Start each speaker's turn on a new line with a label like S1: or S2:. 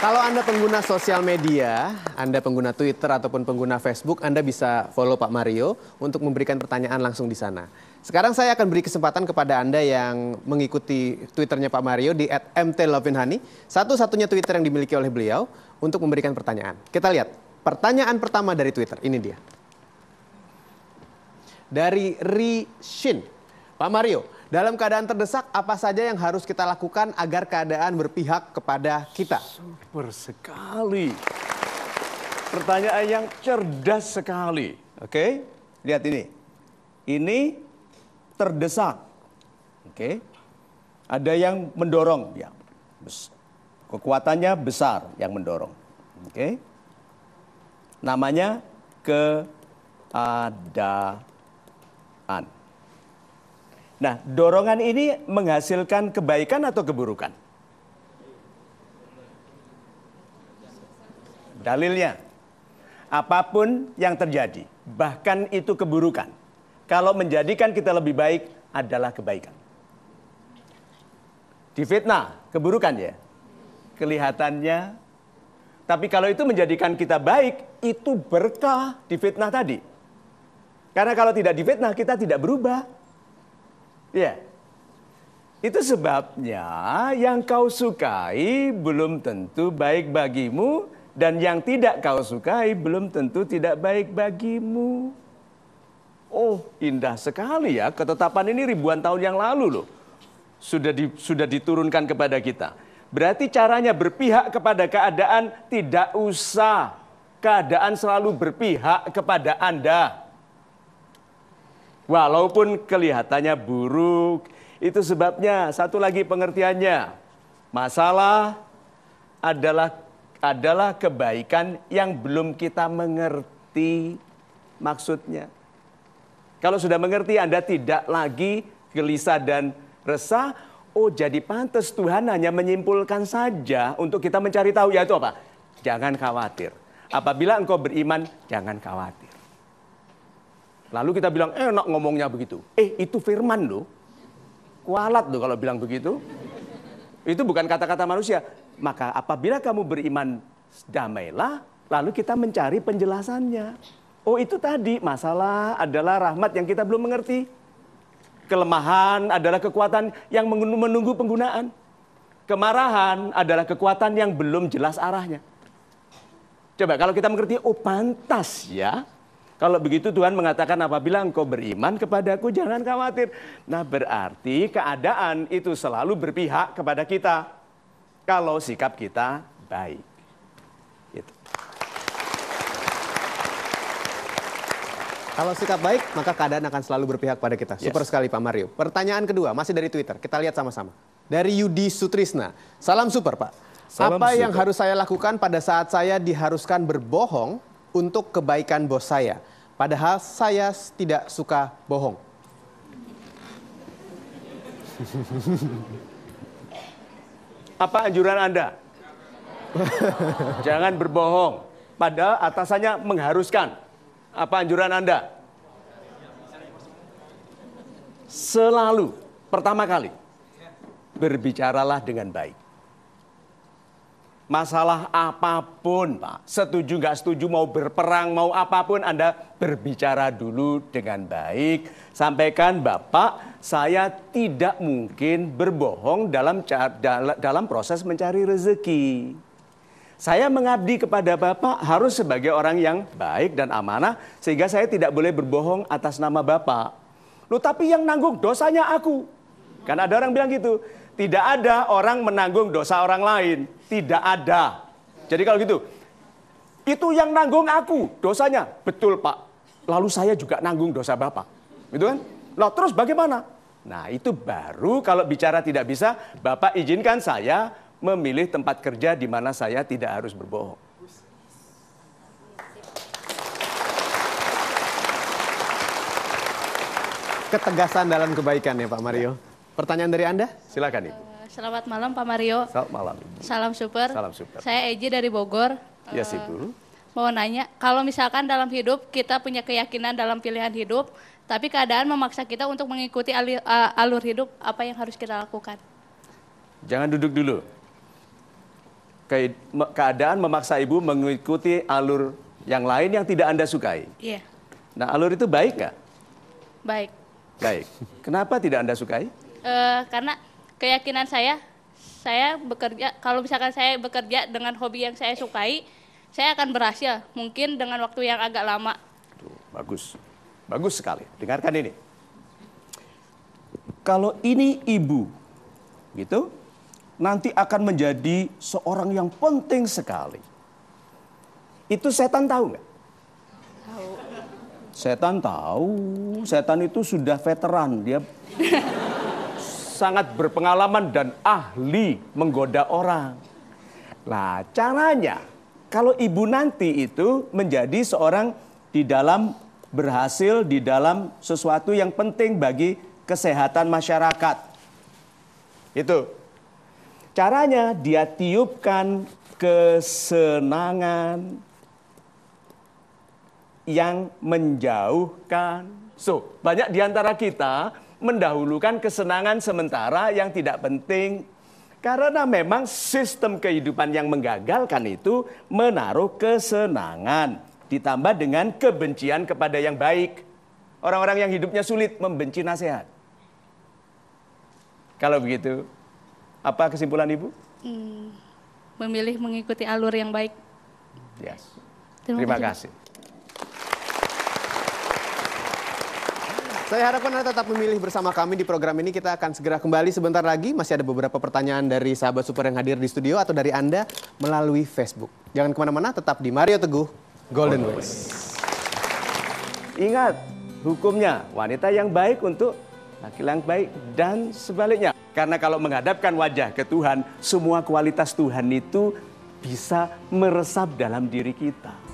S1: Kalau Anda pengguna sosial media, Anda pengguna Twitter ataupun pengguna Facebook, Anda bisa follow Pak Mario untuk memberikan pertanyaan langsung di sana. Sekarang saya akan beri kesempatan kepada Anda yang mengikuti Twitternya Pak Mario di @mtlovinhani, satu-satunya Twitter yang dimiliki oleh beliau untuk memberikan pertanyaan. Kita lihat pertanyaan pertama dari Twitter, ini dia. Dari Ri Shin. Pak Mario, dalam keadaan terdesak apa saja yang harus kita lakukan agar keadaan berpihak kepada kita? Super sekali.
S2: Pertanyaan yang cerdas sekali. Oke, lihat ini. Ini terdesak. Oke. Ada yang mendorong ya. Kekuatannya besar yang mendorong. Oke. Namanya keadaan. Nah, dorongan ini menghasilkan kebaikan atau keburukan? Dalilnya, apapun yang terjadi, bahkan itu keburukan, kalau menjadikan kita lebih baik adalah kebaikan. Difitnah, keburukan ya. Kelihatannya, tapi kalau itu menjadikan kita baik, itu berkah difitnah tadi. Karena kalau tidak difitnah, kita tidak berubah. Ya. Itu sebabnya yang kau sukai belum tentu baik bagimu dan yang tidak kau sukai belum tentu tidak baik bagimu. Oh, indah sekali ya ketetapan ini ribuan tahun yang lalu loh. Sudah di, sudah diturunkan kepada kita. Berarti caranya berpihak kepada keadaan tidak usah keadaan selalu berpihak kepada Anda. Walaupun kelihatannya buruk, itu sebabnya satu lagi pengertiannya. Masalah adalah adalah kebaikan yang belum kita mengerti maksudnya. Kalau sudah mengerti Anda tidak lagi gelisah dan resah, oh jadi pantas Tuhan hanya menyimpulkan saja untuk kita mencari tahu yaitu apa? Jangan khawatir. Apabila engkau beriman, jangan khawatir. Lalu kita bilang, enak ngomongnya begitu. Eh, itu firman loh. Kualat loh kalau bilang begitu. Itu bukan kata-kata manusia. Maka apabila kamu beriman, damailah. Lalu kita mencari penjelasannya. Oh itu tadi, masalah adalah rahmat yang kita belum mengerti. Kelemahan adalah kekuatan yang menunggu penggunaan. Kemarahan adalah kekuatan yang belum jelas arahnya. Coba kalau kita mengerti, oh pantas ya kalau begitu Tuhan mengatakan apabila engkau beriman kepadaku jangan khawatir. Nah berarti keadaan itu selalu berpihak kepada kita. Kalau sikap kita baik. Gitu.
S1: Kalau sikap baik, maka keadaan akan selalu berpihak pada kita. Super sekali Pak Mario. Pertanyaan kedua, masih dari Twitter. Kita lihat sama-sama. Dari Yudi Sutrisna. Salam super Pak. Salam Apa super. yang harus saya lakukan pada saat saya diharuskan berbohong untuk kebaikan bos saya. Padahal saya tidak suka bohong.
S2: Apa anjuran Anda? Jangan berbohong. Padahal atasannya mengharuskan. Apa anjuran Anda? Selalu, pertama kali, berbicaralah dengan baik masalah apapun Pak. Setuju nggak setuju mau berperang mau apapun Anda berbicara dulu dengan baik. Sampaikan Bapak saya tidak mungkin berbohong dalam dalam proses mencari rezeki. Saya mengabdi kepada Bapak harus sebagai orang yang baik dan amanah sehingga saya tidak boleh berbohong atas nama Bapak. Lu tapi yang nanggung dosanya aku. kan ada orang bilang gitu, tidak ada orang menanggung dosa orang lain tidak ada. Jadi kalau gitu, itu yang nanggung aku dosanya. Betul Pak. Lalu saya juga nanggung dosa Bapak. Gitu kan? Nah terus bagaimana? Nah itu baru kalau bicara tidak bisa, Bapak izinkan saya memilih tempat kerja di mana saya tidak harus berbohong.
S1: Ketegasan dalam kebaikan ya Pak Mario. Ya. Pertanyaan dari Anda? Silakan Ibu.
S2: Selamat malam Pak Mario. Selamat malam. Ibu. Salam super. Salam super. Saya Eji dari Bogor. Iya yes, eh, Ibu. Mau nanya, kalau misalkan dalam hidup kita punya keyakinan dalam pilihan hidup, tapi keadaan memaksa kita untuk mengikuti alur, alur hidup, apa yang harus kita lakukan? Jangan duduk dulu. keadaan memaksa ibu mengikuti alur yang lain yang tidak Anda sukai. Iya. Yeah. Nah, alur itu baik nggak? Baik. Baik. Kenapa tidak Anda sukai? Uh, karena keyakinan saya saya bekerja kalau misalkan saya bekerja dengan hobi yang saya sukai saya akan berhasil mungkin dengan waktu yang agak lama Tuh, bagus bagus sekali dengarkan ini kalau ini ibu gitu nanti akan menjadi seorang yang penting sekali. Itu setan tahu nggak? Setan tahu. Setan itu sudah veteran. Dia sangat berpengalaman dan ahli menggoda orang. Nah, caranya kalau ibu nanti itu menjadi seorang di dalam berhasil di dalam sesuatu yang penting bagi kesehatan masyarakat. Itu. Caranya dia tiupkan kesenangan yang menjauhkan. So, banyak di antara kita mendahulukan kesenangan sementara yang tidak penting. Karena memang sistem kehidupan yang menggagalkan itu menaruh kesenangan. Ditambah dengan kebencian kepada yang baik. Orang-orang yang hidupnya sulit membenci nasihat. Kalau begitu, apa kesimpulan Ibu? Hmm, memilih mengikuti alur yang baik. Yes.
S1: Terima, kasih. Saya harapkan Anda tetap memilih bersama kami di program ini. Kita akan segera kembali sebentar lagi. Masih ada beberapa pertanyaan dari sahabat super yang hadir di studio atau dari Anda melalui Facebook. Jangan kemana-mana, tetap di Mario Teguh Golden Voice. Ingat, hukumnya
S2: wanita yang baik untuk laki yang baik dan sebaliknya. Karena kalau menghadapkan wajah ke Tuhan, semua kualitas Tuhan itu bisa meresap dalam diri kita.